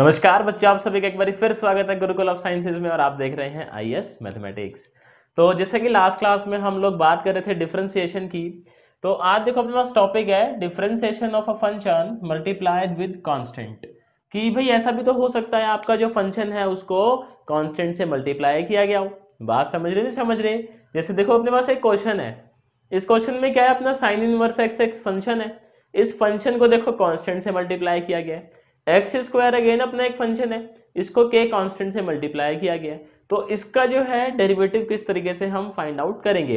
नमस्कार बच्चों आप सभी का एक बार फिर स्वागत है गुरुकुल ऑफ साइंसेज में और आप देख रहे हैं आई एस मैथमेटिक्स तो जैसे कि लास्ट क्लास में हम लोग बात कर रहे थे डिफ्रेंसिएशन की तो आज देखो अपने पास टॉपिक है differentiation of a function multiplied with constant कि भाई ऐसा भी तो हो सकता है आपका जो फंक्शन है उसको कॉन्स्टेंट से मल्टीप्लाई किया गया हो बात समझ रहे नहीं समझ रहे जैसे देखो अपने पास एक क्वेश्चन है इस क्वेश्चन में क्या है अपना sine inverse x x function है इस फंक्शन को देखो कॉन्स्टेंट से मल्टीप्लाई किया गया है एक्स स्क्वायर अगेन अपना एक फंक्शन है इसको के कांस्टेंट से मल्टीप्लाई किया गया तो इसका जो है डेरिवेटिव किस तरीके से हम फाइंड आउट करेंगे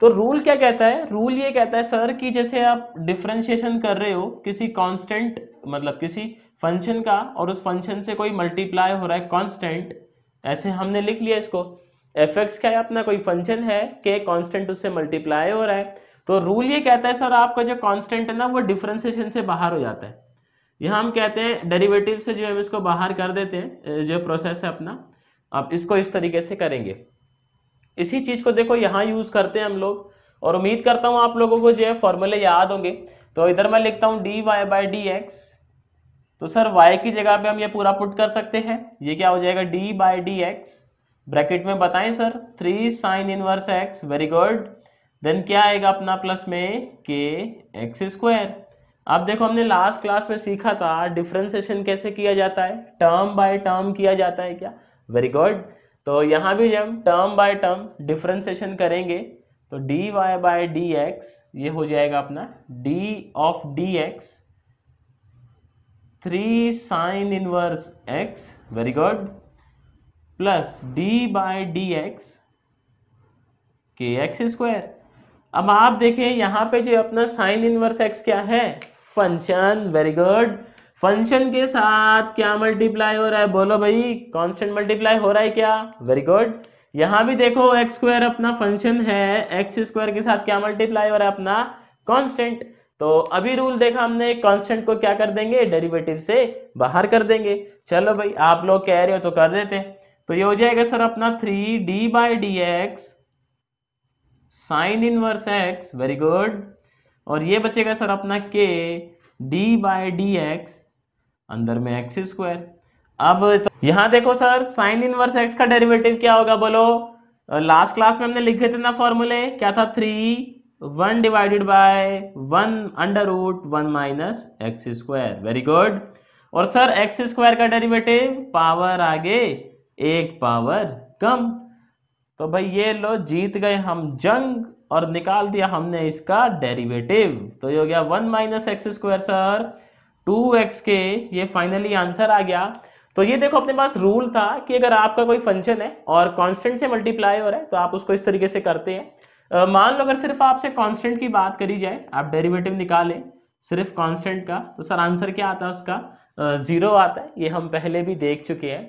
तो रूल क्या कहता है रूल ये कहता है सर कि जैसे आप डिफ्रेंशिएशन कर रहे हो किसी कांस्टेंट मतलब किसी फंक्शन का और उस फंक्शन से कोई मल्टीप्लाई हो रहा है कॉन्स्टेंट ऐसे हमने लिख लिया इसको एफ एक्स क्या है अपना कोई फंक्शन है के कॉन्स्टेंट उससे मल्टीप्लाई हो रहा है तो रूल ये कहता है सर आपका जो कॉन्स्टेंट है ना वो डिफ्रेंशिएशन से बाहर हो जाता है यहाँ हम कहते हैं डेरिवेटिव से जो है इसको बाहर कर देते हैं जो प्रोसेस है अपना आप इसको इस तरीके से करेंगे इसी चीज़ को देखो यहाँ यूज़ करते हैं हम लोग और उम्मीद करता हूँ आप लोगों को जो है फॉर्मूले याद होंगे तो इधर मैं लिखता हूँ d y by d x तो सर y की जगह पे हम ये पूरा पुट कर सकते हैं ये क्या हो जाएगा d by d x bracket में बताएं sir three sine inverse x very good then क्या आएगा अपना प्लस में के एक्स स्क्वायर अब देखो हमने लास्ट क्लास में सीखा था डिफ्रेंसिएशन कैसे किया जाता है टर्म बाय टर्म किया जाता है क्या वेरी गुड तो यहाँ भी जब टर्म बाय टर्म डिफ्रेंसिएशन करेंगे तो d y by d x ये हो जाएगा अपना d of d x three sine inverse x very good plus d by d x के एक्स स्क्वायर अब आप देखें यहाँ पे जो अपना साइन इनवर्स एक्स क्या है फंक्शन वेरी गुड फंक्शन के साथ क्या मल्टीप्लाई हो रहा है बोलो भाई कॉन्स्टेंट मल्टीप्लाई हो रहा है क्या वेरी गुड यहां भी देखो एक्स स्क्वायर अपना फंक्शन है एक्स स्क्वायर के साथ क्या मल्टीप्लाई हो रहा है अपना कॉन्स्टेंट तो अभी रूल देखा हमने कांस्टेंट को क्या कर देंगे डेरिवेटिव से बाहर कर देंगे चलो भाई आप लोग कह रहे हो तो कर देते तो ये हो जाएगा सर अपना three d by d x sine inverse x very good और ये बचेगा सर अपना के डी बाई डी एक्स अंदर में एक्स स्क्वायर अब तो यहां देखो सर साइन इनवर्स एक्स का डेरिवेटिव क्या होगा बोलो लास्ट क्लास में हमने लिखे थे ना फॉर्मूले क्या था three one divided by one under root one minus x square very good और सर एक्स स्क्वायर का डेरिवेटिव पावर आगे एक पावर कम तो भाई ये लो जीत गए हम जंग और निकाल दिया हमने इसका डेरिवेटिव तो ये हो गया one minus x square sir two x के ये फाइनली आंसर आ गया तो ये देखो अपने पास रूल था कि अगर आपका कोई फंक्शन है और कांस्टेंट से मल्टीप्लाई हो रहा है तो आप उसको इस तरीके से करते हैं मान लो अगर सिर्फ आपसे कांस्टेंट की बात करी जाए आप डेरिवेटिव निकालें सिर्फ कांस्टेंट का तो सर आंसर क्या आता है उसका ज़ीरो आता है ये हम पहले भी देख चुके हैं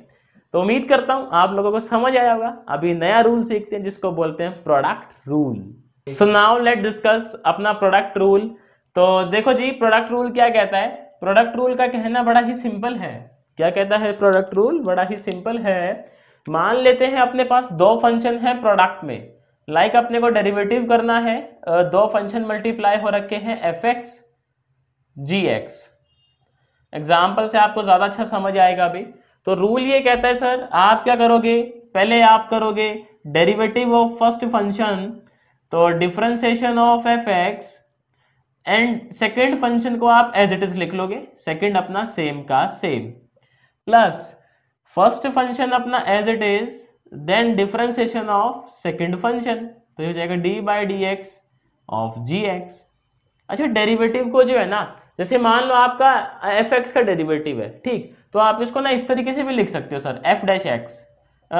तो उम्मीद करता हूँ आप लोगों को समझ आया होगा अभी नया रूल सीखते हैं जिसको बोलते हैं product rule so now let discuss अपना प्रोडक्ट रूल तो देखो जी प्रोडक्ट रूल क्या कहता है प्रोडक्ट रूल का कहना बड़ा ही सिंपल है क्या कहता है प्रोडक्ट रूल बड़ा ही सिंपल है मान लेते हैं अपने पास दो फंक्शन है प्रोडक्ट में लाइक like अपने को डेरिवेटिव करना है दो फंक्शन मल्टीप्लाई हो रखे हैं f x g x example से आपको ज़्यादा अच्छा समझ आएगा अभी तो रूल ये कहता है सर आप क्या करोगे पहले आप करोगे डेरिवेटिव ऑफ फर्स्ट फंक्शन तो differentiation of f x and second function को आप एज इट इज लिख लोगे सेकेंड अपना सेम का सेम प्लस फर्स्ट फंक्शन अपना as it is then differentiation of second function तो ये हो जाएगा d by d x of g x अच्छा डेरिवेटिव को जो है ना जैसे मान लो आपका एफ एक्स का डेरिवेटिव है ठीक तो आप इसको ना इस तरीके से भी लिख सकते हो सर एफ डैश एक्स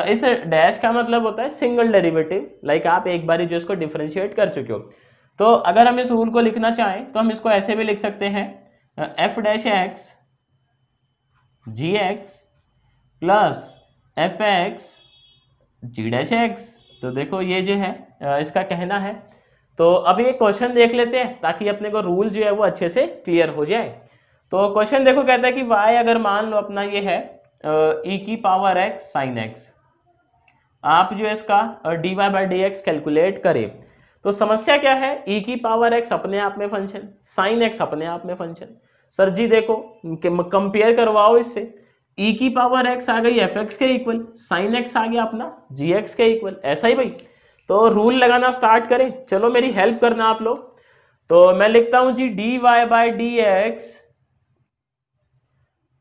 इस डैश का मतलब होता है सिंगल डेरिवेटिव लाइक आप एक बार ही जो इसको डिफ्रेंशिएट कर चुके हो तो अगर हम इस रूल को लिखना चाहें तो हम इसको ऐसे भी लिख सकते हैं f dash x g x plus f x g dash x तो देखो ये जो है इसका कहना है तो अब ये क्वेश्चन देख लेते हैं ताकि अपने को रूल जो है वो अच्छे से क्लियर हो जाए तो क्वेश्चन देखो कहता है कि वाई अगर मान लो अपना ये है ई e की पावर एक्स साइन एक्स आप जो इसका d y by d x calculate करें तो समस्या क्या है ई e की पावर एक्स अपने आप में फंक्शन साइन एक्स अपने आप में फंक्शन सर जी देखो कंपेयर करवाओ इससे e की पावर x आ गई एफ एक्स के इक्वल साइन एक्स आ गया अपना जी एक्स के इक्वल ऐसा ही भाई तो रूल लगाना स्टार्ट करें चलो मेरी हेल्प करना आप लोग तो मैं लिखता हूँ जी d y by d x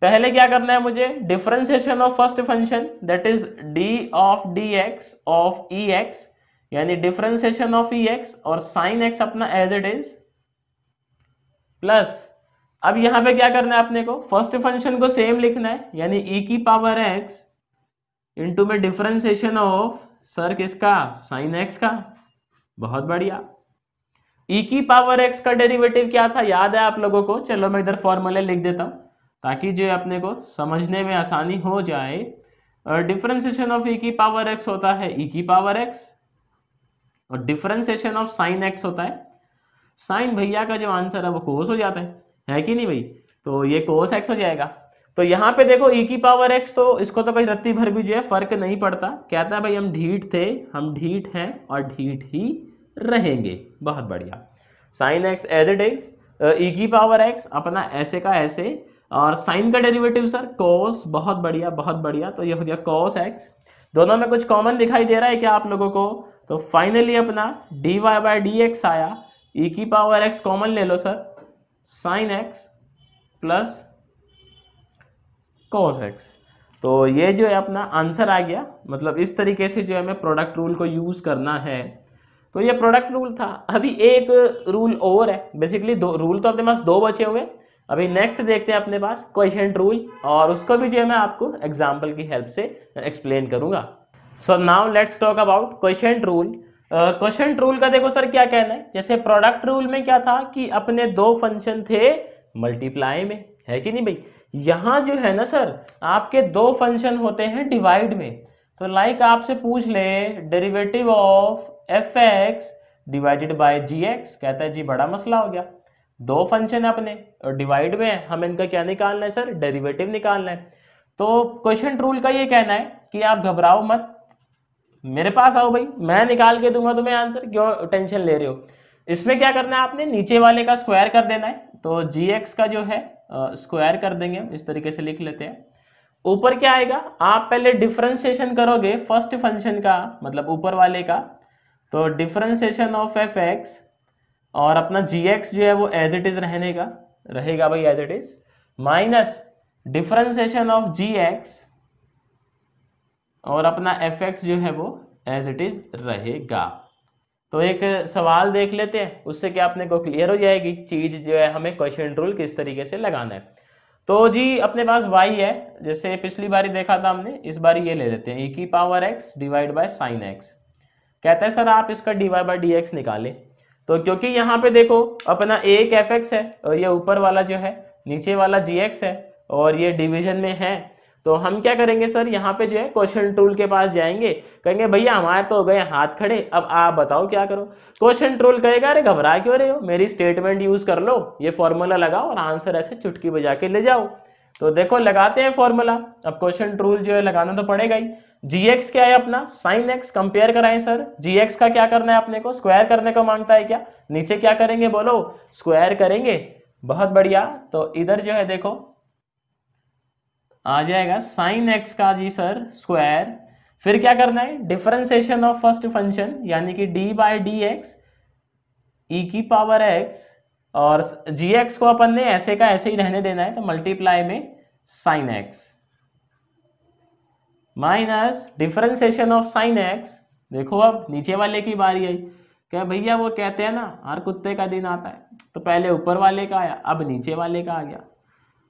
पहले क्या करना है मुझे differentiation of first function that is d of d x of e x यानी डिफरेंशिएशन ऑफ ई एक्स और साइन एक्स अपना एज इट इज प्लस अब यहां पे क्या करना है अपने को फर्स्ट फंक्शन को सेम लिखना है यानी e की पावर एक्स इंटू में डिफरेंशिएशन ऑफ सर किसका साइन एक्स का बहुत बढ़िया e की पावर एक्स का डेरिवेटिव क्या था याद है आप लोगों को चलो मैं इधर फॉर्मूले लिख देता हूं ताकि जो अपने को समझने में आसानी हो जाए और डिफ्रेंसिएशन ऑफ ई की पावर एक्स होता है ई e की पावर एक्स और डिफ्रेंसिएशन ऑफ साइन एक्स होता है साइन भैया का जो आंसर है वो कोस हो जाता है है कि नहीं भाई तो ये कोस एक्स हो जाएगा तो यहाँ पे देखो ई e की पावर एक्स तो इसको तो कहीं रत्ती भर भी जो है फर्क नहीं पड़ता कहता है भाई हम ढीठ थे हम ढीठ हैं और ढीठ ही रहेंगे बहुत बढ़िया sine x as it is e की पावर एक्स अपना ऐसे का ऐसे और साइन का डेरिवेटिव सर कोस बहुत बढ़िया बहुत बढ़िया तो ये हो गया कोस एक्स दोनों में कुछ कॉमन दिखाई दे रहा है क्या आप लोगों को तो फाइनली अपना d y by d x आया ई e की पावर एक्स कॉमन ले लो sir sine x plus cos x तो ये जो है अपना आंसर आ गया मतलब इस तरीके से जो है हमें प्रोडक्ट रूल को यूज़ करना है तो ये प्रोडक्ट रूल था अभी एक रूल ओवर है बेसिकली दो रूल तो अपने पास दो बचे हुए अभी नेक्स्ट देखते हैं अपने पास क्वेश्चन रूल और उसको भी जो है मैं आपको एग्जाम्पल की हेल्प से एक्सप्लेन करूंगा so now let's talk about quotient rule quotient rule का देखो सर क्या कहना है जैसे प्रोडक्ट रूल में क्या था कि अपने दो फंक्शन थे मल्टीप्लाई में है कि नहीं भाई यहाँ जो है ना सर आपके दो फंक्शन होते हैं डिवाइड में तो लाइक आपसे पूछ ले derivative of f x divided by g x कहता है जी बड़ा मसला हो गया दो फंक्शन है अपने और डिवाइड में है हम इनका क्या निकालना है सर डेरिवेटिव निकालना है तो क्वेश्चन रूल का ये कहना है कि आप घबराओ मत मेरे पास आओ भाई मैं निकाल के दूंगा तुम्हें आंसर क्यों टेंशन ले रहे हो इसमें क्या करना है आपने नीचे वाले का स्क्वायर कर देना है तो जी एक्स का जो है स्क्वायर कर देंगे हम इस तरीके से लिख लेते हैं ऊपर क्या आएगा आप पहले डिफ्रेंसिएशन करोगे फर्स्ट फंक्शन का मतलब ऊपर वाले का तो डिफ्रेंसिएशन ऑफ एफ एक्स और अपना जी एक्स जो है वो एज इट इज़ रहने का रहेगा भाई as it is minus differentiation of g x और अपना एफ एक्स जो है वो एज इट इज़ रहेगा तो एक सवाल देख लेते हैं उससे क्या अपने को क्लियर हो जाएगी चीज़ जो है हमें क्वेश्चन रूल किस तरीके से लगाना है तो जी अपने पास वाई है जैसे पिछली बारी देखा था हमने इस बार ये ले लेते हैं ई की power x divide by sine x कहते हैं सर आप इसका d y by d x निकालें तो क्योंकि यहाँ पे देखो अपना एक एफ एक्स है और ये ऊपर वाला जो है नीचे वाला जी एक्स है और ये डिवीजन में है तो हम क्या करेंगे सर यहाँ पे जो है क्वेश्चन टूल के पास जाएंगे कहेंगे भैया हमारे तो हो गए हाथ खड़े अब आप बताओ क्या करो क्वेश्चन टूल कहेगा अरे घबरा क्यों रहे हो मेरी स्टेटमेंट यूज कर लो ये फॉर्मूला लगाओ और आंसर ऐसे चुटकी बजा के ले जाओ तो देखो लगाते हैं फॉर्मूला अब क्वेश्चन रूल जो है लगाना तो पड़ेगा ही जी एक्स क्या है अपना साइन एक्स कंपेयर कराएं सर जी एक्स का क्या करना है अपने को स्क्वायर करने को मांगता है क्या नीचे क्या करेंगे बोलो स्क्वायर करेंगे बहुत बढ़िया तो इधर जो है देखो आ जाएगा साइन एक्स का जी सर स्क्वायर फिर क्या करना है डिफरेंसिएशन ऑफ फर्स्ट फंक्शन यानी कि d by d x e की पावर एक्स और जी एक्स को अपन ने ऐसे का ऐसे ही रहने देना है तो मल्टीप्लाई में sine x minus differentiation of sine x देखो अब नीचे वाले की बारी आई क्या भैया वो कहते हैं ना हर कुत्ते का दिन आता है तो पहले ऊपर वाले का आया अब नीचे वाले का आ गया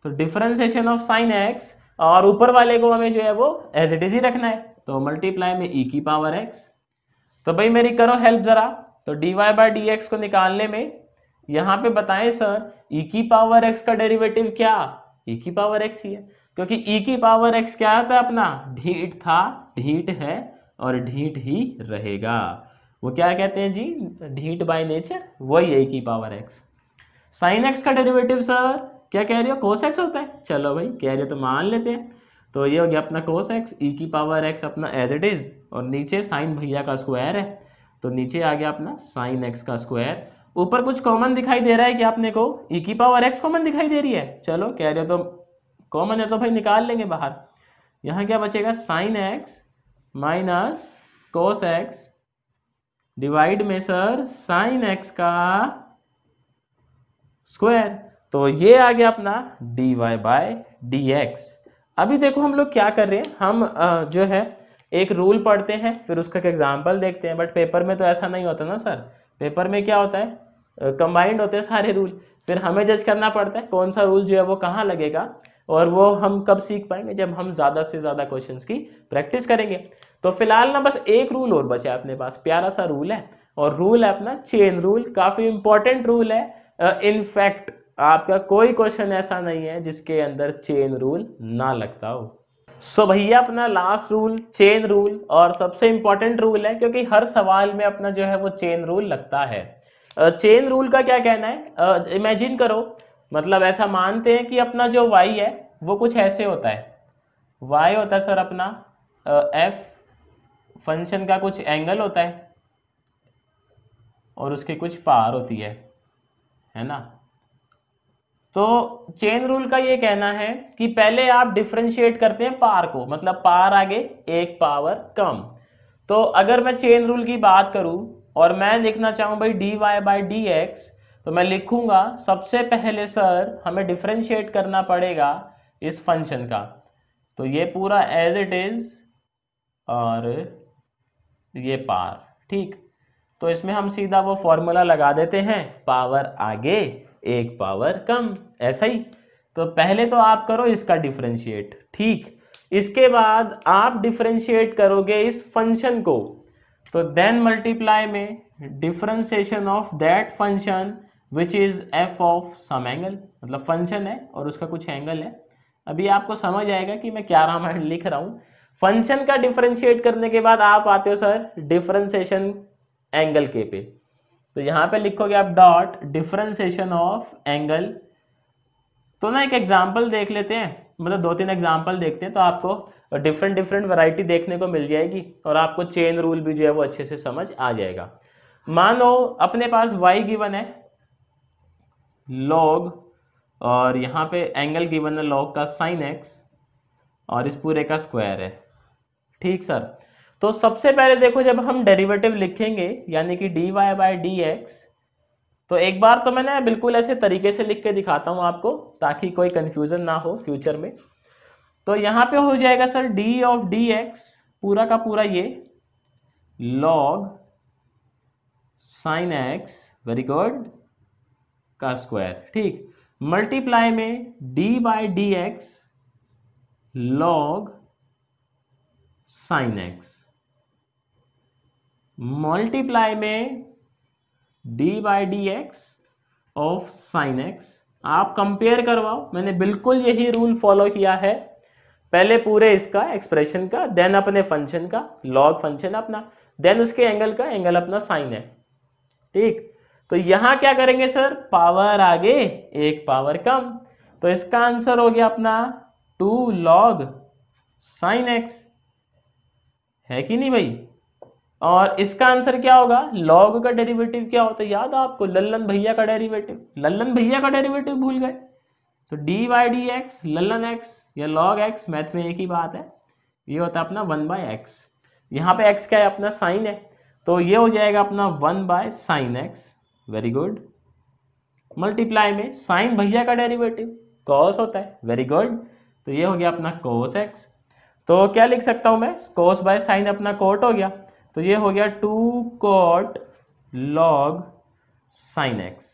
तो डिफरेंशिएशन ऑफ साइन एक्स और ऊपर वाले को हमें जो है वो एज इट इज ही रखना है तो मल्टीप्लाई में ई e की पावर एक्स तो भाई मेरी करो हेल्प ज़रा तो d y by d x को निकालने में यहां पे बताएं सर e की पावर x का डेरिवेटिव क्या e की पावर x ही है क्योंकि e की पावर x क्या था अपना ढीट था ढीट है और ढीट ही रहेगा वो क्या कहते हैं जी ढीट बाय नेचर वही e की पावर एक्स साइन एक्स का डेरिवेटिव सर क्या कह रहे हो कोस एक्स होता है चलो भाई कह रहे हो तो मान लेते हैं तो ये हो गया अपना कोस एक्स e की पावर एक्स अपना एज इट इज़ और नीचे साइन भैया का स्क्वायर है तो नीचे आ गया अपना साइन एक्स का स्क्वायर ऊपर कुछ कॉमन दिखाई दे रहा है कि आपने को ई e की पावर एक्स कॉमन दिखाई दे रही है चलो कह रहे हो तो कॉमन है तो भाई निकाल लेंगे बाहर यहाँ क्या बचेगा sine x minus cos x divide में सर साइन एक्स का स्क्वायर तो ये आ गया अपना d y by d x अभी देखो हम लोग क्या कर रहे हैं हम जो है एक रूल पढ़ते हैं फिर उसका एग्जाम्पल देखते हैं बट पेपर में तो ऐसा नहीं होता ना सर पेपर में क्या होता है कंबाइंड होते हैं सारे रूल फिर हमें जज करना पड़ता है कौन सा रूल जो है वो कहाँ लगेगा और वो हम कब सीख पाएंगे जब हम ज़्यादा से ज़्यादा क्वेश्चंस की प्रैक्टिस करेंगे तो फिलहाल ना बस एक रूल और बचा है अपने पास प्यारा सा रूल है और रूल है अपना चेन रूल काफ़ी इंपॉर्टेंट रूल है इनफैक्ट आपका कोई क्वेश्चन ऐसा नहीं है जिसके अंदर चेन रूल ना लगता हो सो so भैया अपना लास्ट रूल चेन रूल और सबसे इंपॉर्टेंट रूल है क्योंकि हर सवाल में अपना जो है वो चेन रूल लगता है चेन रूल का क्या कहना है इमेजिन करो मतलब ऐसा मानते हैं कि अपना जो वाई है वो कुछ ऐसे होता है वाई होता है सर अपना एफ फंक्शन का कुछ एंगल होता है और उसके कुछ पार होती है है ना तो चेन रूल का ये कहना है कि पहले आप डिफ्रेंशिएट करते हैं पार को मतलब पार आगे एक पावर कम तो अगर मैं चेन रूल की बात करूं और मैं देखना चाहूँ भाई d y by d x तो मैं लिखूंगा सबसे पहले सर हमें डिफ्रेंशिएट करना पड़ेगा इस फंक्शन का तो ये पूरा एज इट इज़ और ये पार ठीक तो इसमें हम सीधा वो फॉर्मूला लगा देते हैं पावर आगे एक पावर कम ऐसा ही तो पहले तो आप करो इसका डिफ्रेंशिएट ठीक इसके बाद आप डिफ्रेंशिएट करोगे इस फंक्शन को तो देन मल्टीप्लाई में differentiation of that function which is f of some angle मतलब फंक्शन है और उसका कुछ एंगल है अभी आपको समझ आएगा कि मैं क्या रामायण लिख रहा हूँ फंक्शन का डिफ्रेंशिएट करने के बाद आप आते हो सर डिफ्रेंसिएशन एंगल के पे तो यहाँ पे लिखोगे आप डॉट डिफ्रेंसिएशन ऑफ एंगल तो ना एक एग्जाम्पल देख लेते हैं मतलब दो तीन एग्जाम्पल देखते हैं तो आपको डिफरेंट डिफरेंट वैरायटी देखने को मिल जाएगी और आपको चेन रूल भी जो है वो अच्छे से समझ आ जाएगा मानो अपने पास वाई गिवन है लॉग और यहाँ पे एंगल गिवन है लॉग का साइन एक्स और इस पूरे का स्क्वायर है ठीक सर तो सबसे पहले देखो जब हम डेरिवेटिव लिखेंगे यानी कि d y by d x तो एक बार तो मैंने बिल्कुल ऐसे तरीके से लिख के दिखाता हूँ आपको ताकि कोई कन्फ्यूज़न ना हो फ्यूचर में तो यहाँ पे हो जाएगा sir d of d x पूरा का पूरा ये log sine x very good का स्क्वायर ठीक मल्टीप्लाई में d by d x log sine x multiply में d by d x of sine x आप कंपेयर करवाओ मैंने बिल्कुल यही रूल फॉलो किया है पहले पूरे इसका एक्सप्रेशन का देन अपने फंक्शन का लॉग फंक्शन अपना देन उसके एंगल का एंगल अपना साइन है ठीक तो यहां क्या करेंगे सर पावर आगे एक पावर कम तो इसका आंसर हो गया अपना टू लॉग साइन एक्स है कि नहीं भाई और इसका आंसर क्या होगा लॉग का डेरिवेटिव क्या होता है याद आपको लल्लन भैया का डेरिवेटिव लल्लन भैया का डेरिवेटिव भूल गए तो डी वाई डी एक्स लल्लन एक्स या लॉग एक्स मैथ में एक ही बात है ये होता है अपना वन बाय एक्स यहाँ पे एक्स क्या है अपना साइन है तो ये हो जाएगा अपना one by sine x very good multiply में साइन भैया का डेरिवेटिव कॉस होता है वेरी गुड तो ये हो गया अपना कोस एक्स तो क्या लिख सकता हूँ मैं कोस बाय साइन अपना कोट हो गया तो ये हो गया two cot log sine x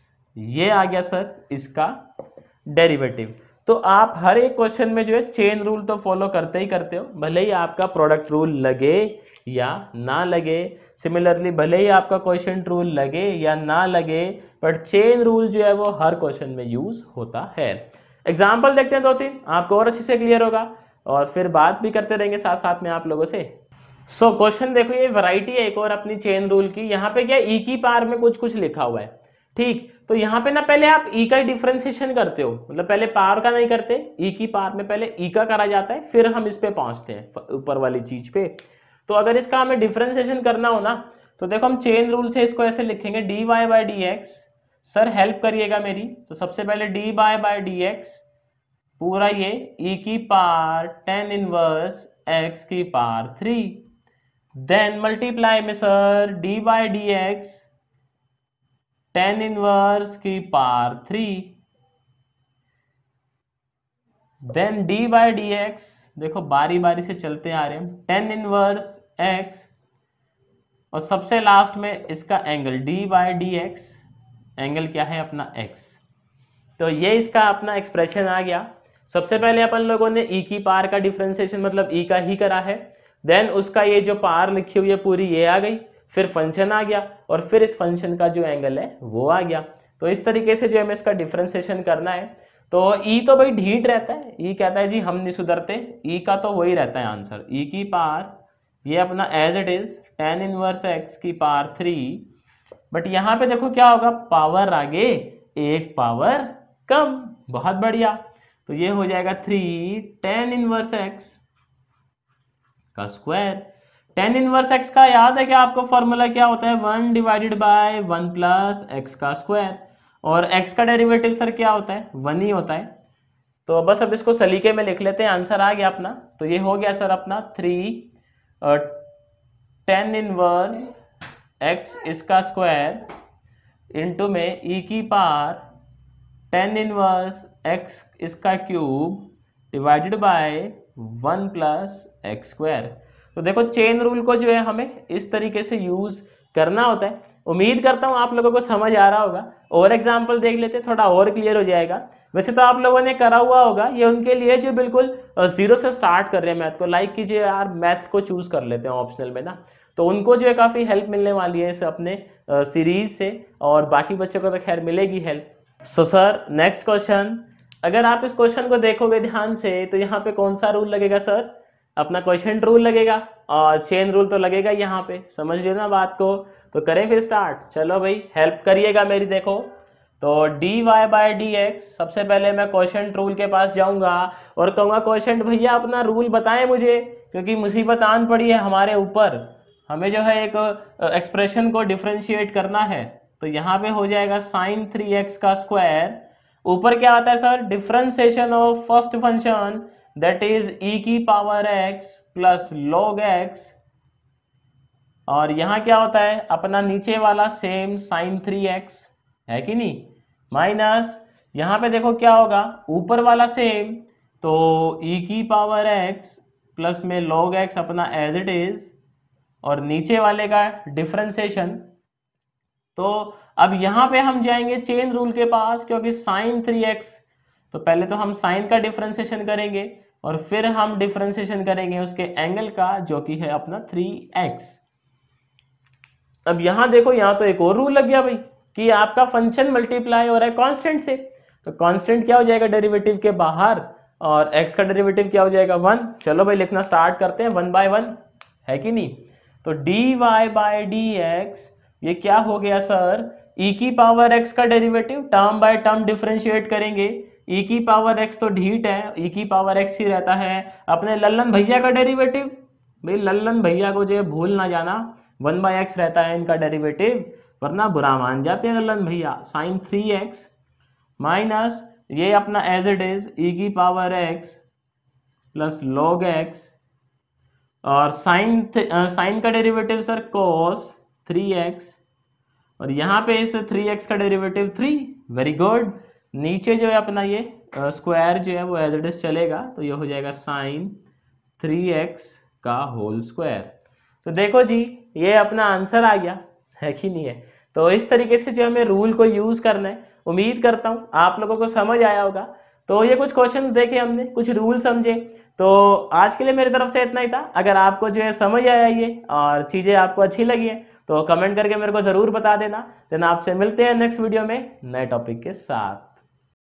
ये आ गया सर इसका डेरिवेटिव तो आप हर एक क्वेश्चन में जो है चेन रूल तो फॉलो करते ही करते हो भले ही आपका प्रोडक्ट रूल लगे या ना लगे सिमिलरली भले ही आपका क्वेश्चन रूल लगे या ना लगे बट चेन रूल जो है वो हर क्वेश्चन में यूज़ होता है एग्जाम्पल देखते हैं दो तीन आपको और अच्छे से क्लियर होगा और फिर बात भी करते रहेंगे साथ साथ में आप लोगों से सो so, क्वेश्चन देखो ये वैरायटी है एक और अपनी चेन रूल की यहाँ पे क्या ई e की पार में कुछ कुछ लिखा हुआ है ठीक तो यहाँ पे ना पहले आप ई e का डिफ्रेंसिएशन करते हो मतलब पहले पार का नहीं करते ई e की पार में पहले ई का करा जाता है फिर हम इस पे पहुंचते हैं ऊपर वाली चीज पे तो अगर इसका हमें डिफ्रेंसिएशन करना हो ना तो देखो हम चेन रूल से इसको ऐसे लिखेंगे d y by d x sir help करिएगा मेरी तो सबसे पहले d by by d x पूरा ये ई की पार टेन इनवर्स एक्स की पार थ्री देन मल्टीप्लाई में sir d by d x ten inverse की power three then d by d x देखो बारी बारी से चलते आ रहे हैं टेन इनवर्स एक्स और सबसे लास्ट में इसका angle d by d x angle क्या है अपना एक्स तो ये इसका अपना एक्सप्रेशन आ गया सबसे पहले अपन लोगों ने e की पार का डिफ्रेंसिएशन मतलब e का ही करा है देन उसका ये जो पार लिखी हुई है पूरी ये आ गई फिर फंक्शन आ गया और फिर इस फंक्शन का जो एंगल है वो आ गया तो इस तरीके से जो हमें इसका डिफ्रेंसिएशन करना है तो ई e तो भाई ढीट रहता है ई e कहता है जी हम नहीं सुधरते ई e का तो वही रहता है आंसर ई की पार ये अपना as it is ten inverse x की पार थ्री बट यहाँ पे देखो क्या होगा पावर आगे एक पावर कम बहुत बढ़िया तो ये हो जाएगा थ्री टेन इनवर्स एक्स का स्क्वायर टेन इनवर्स एक्स का याद है कि आपको फॉर्मूला क्या होता है one divided by one plus x का स्क्वायर और एक्स का डेरिवेटिव सर क्या होता है वन ही होता है तो बस अब इसको सलीके में लिख लेते हैं आंसर आ गया अपना तो ये हो गया सर अपना थ्री टेन इनवर्स एक्स इसका स्क्वायर इंटू में ई e की पार टेन इनवर्स एक्स इसका cube divided by one plus x square तो देखो चेन रूल को जो है हमें इस तरीके से यूज़ करना होता है उम्मीद करता हूँ आप लोगों को समझ आ रहा होगा और एग्जाम्पल देख लेते हैं थोड़ा और क्लियर हो जाएगा वैसे तो आप लोगों ने करा हुआ होगा ये उनके लिए जो बिल्कुल जीरो से स्टार्ट कर रहे हैं मैथ को लाइक कीजिए यार मैथ को चूज़ कर लेते हैं ऑप्शनल में ना तो उनको जो है काफ़ी हेल्प मिलने वाली है इस अपने सीरीज़ से और बाकी बच्चों को तो खैर मिलेगी help so sir next question अगर आप इस क्वेश्चन को देखोगे ध्यान से तो यहाँ पे कौन सा रूल लगेगा सर अपना क्वेश्चन रूल लगेगा और चेन रूल तो लगेगा यहाँ पे समझ ना बात को तो करें फिर स्टार्ट चलो भाई हेल्प करिएगा मेरी देखो तो d y by d x सबसे पहले मैं क्वेश्चन रूल के पास जाऊंगा और कहूँगा क्वेश्चन भैया अपना रूल बताएं मुझे क्योंकि मुसीबत आन पड़ी है हमारे ऊपर हमें जो है एक एक्सप्रेशन को डिफ्रेंशिएट करना है तो यहाँ पे हो जाएगा साइन थ्री एक्स का स्क्वायर ऊपर क्या आता है sir differentiation of first function that is e की power x plus log x और यहां क्या होता है अपना नीचे वाला सेम साइन थ्री एक्स है कि नहीं माइनस यहां पे देखो क्या होगा ऊपर वाला सेम तो ई e की पावर एक्स प्लस में लॉग एक्स अपना एज इट इज और नीचे वाले का डिफ्रेंसिएशन तो अब यहां पे हम जाएंगे चेन रूल के पास क्योंकि साइन थ्री एक्स तो पहले तो हम साइन का डिफ्रेंसिएशन करेंगे और फिर हम डिफ्रेंसिएशन करेंगे उसके एंगल का जो कि है अपना थ्री एक्स अब यहां देखो यहां तो एक और रूल लग गया भाई कि आपका फंक्शन मल्टीप्लाई हो रहा है कॉन्स्टेंट से तो कॉन्स्टेंट क्या हो जाएगा डेरिवेटिव के बाहर और एक्स का डेरिवेटिव क्या हो जाएगा वन चलो भाई लिखना स्टार्ट करते हैं वन बाय वन है कि नहीं तो d y by d x ये क्या हो गया सर ई e की पावर एक्स का derivative term by term differentiate करेंगे ई e की पावर एक्स तो ढीट है ई e की पावर एक्स ही रहता है अपने लल्लन भैया का डेरिवेटिव भाई लल्लन भैया को जो भूल ना जाना वन बाय एक्स रहता है इनका डेरिवेटिव वरना बुरा मान जाते हैं लल्लन भैया साइन थ्री एक्स माइनस ये अपना एज इट इज ई की power x plus log x और साइन साइन का derivative sir cos three x और यहाँ पे इस थ्री एक्स का डेरिवेटिव थ्री वेरी गुड नीचे जो है अपना ये स्क्वायर जो है वो एज इट इज चलेगा तो ये हो जाएगा साइन थ्री एक्स का होल स्क्वायर तो देखो जी ये अपना आंसर आ गया है कि नहीं है तो इस तरीके से जो हमें रूल को यूज़ करना है उम्मीद करता हूँ आप लोगों को समझ आया होगा तो ये कुछ क्वेश्चन देखे हमने कुछ रूल समझे तो आज के लिए मेरी तरफ से इतना ही था अगर आपको जो है समझ आया ये और चीज़ें आपको अच्छी लगी हैं तो कमेंट करके मेरे को ज़रूर बता देना देन आपसे मिलते हैं नेक्स्ट वीडियो में नए टॉपिक के साथ